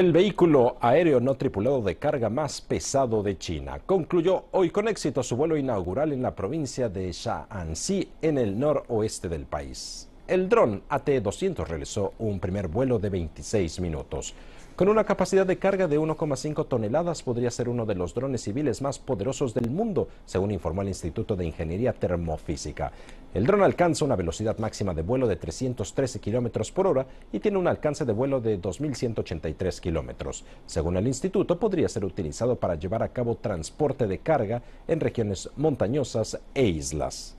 El vehículo aéreo no tripulado de carga más pesado de China concluyó hoy con éxito su vuelo inaugural en la provincia de Shaanxi, en el noroeste del país. El dron AT-200 realizó un primer vuelo de 26 minutos. Con una capacidad de carga de 1,5 toneladas podría ser uno de los drones civiles más poderosos del mundo, según informó el Instituto de Ingeniería Termofísica. El dron alcanza una velocidad máxima de vuelo de 313 kilómetros por hora y tiene un alcance de vuelo de 2.183 kilómetros. Según el instituto, podría ser utilizado para llevar a cabo transporte de carga en regiones montañosas e islas.